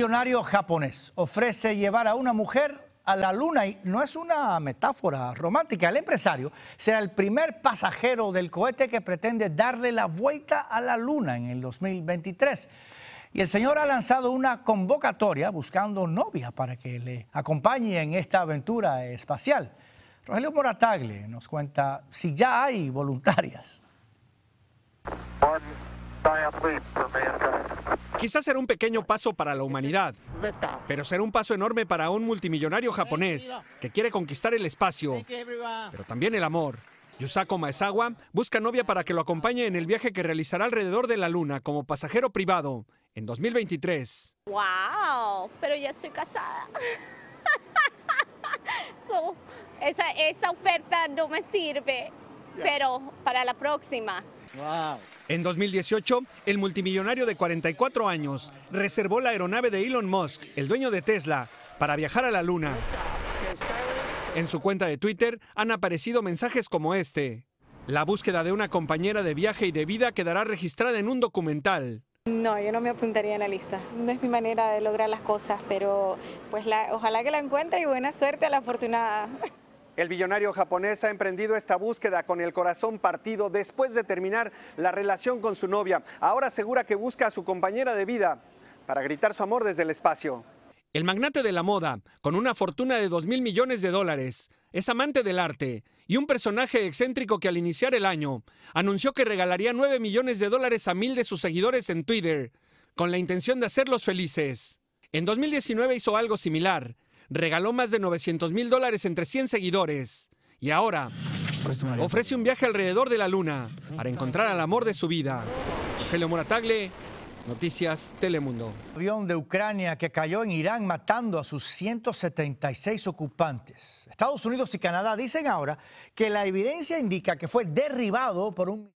millonario japonés ofrece llevar a una mujer a la luna y no es una metáfora romántica. El empresario será el primer pasajero del cohete que pretende darle la vuelta a la luna en el 2023. Y el señor ha lanzado una convocatoria buscando novia para que le acompañe en esta aventura espacial. Rogelio Moratagle nos cuenta si ya hay voluntarias. Quizás será un pequeño paso para la humanidad, pero será un paso enorme para un multimillonario japonés que quiere conquistar el espacio, pero también el amor. Yusako Maezawa busca novia para que lo acompañe en el viaje que realizará alrededor de la luna como pasajero privado en 2023. ¡Wow! Pero ya estoy casada. esa oferta no me sirve pero para la próxima. En 2018, el multimillonario de 44 años reservó la aeronave de Elon Musk, el dueño de Tesla, para viajar a la Luna. En su cuenta de Twitter han aparecido mensajes como este. La búsqueda de una compañera de viaje y de vida quedará registrada en un documental. No, yo no me apuntaría en la lista. No es mi manera de lograr las cosas, pero pues ojalá que la encuentre y buena suerte a la afortunada. El billonario japonés ha emprendido esta búsqueda con el corazón partido después de terminar la relación con su novia. Ahora asegura que busca a su compañera de vida para gritar su amor desde el espacio. El magnate de la moda, con una fortuna de 2 mil millones de dólares, es amante del arte y un personaje excéntrico que al iniciar el año anunció que regalaría 9 millones de dólares a mil de sus seguidores en Twitter, con la intención de hacerlos felices. En 2019 hizo algo similar regaló más de 900 mil dólares entre 100 seguidores. Y ahora ofrece un viaje alrededor de la luna para encontrar al amor de su vida. Rogelio Moratagle, Noticias Telemundo. avión de Ucrania que cayó en Irán matando a sus 176 ocupantes. Estados Unidos y Canadá dicen ahora que la evidencia indica que fue derribado por un...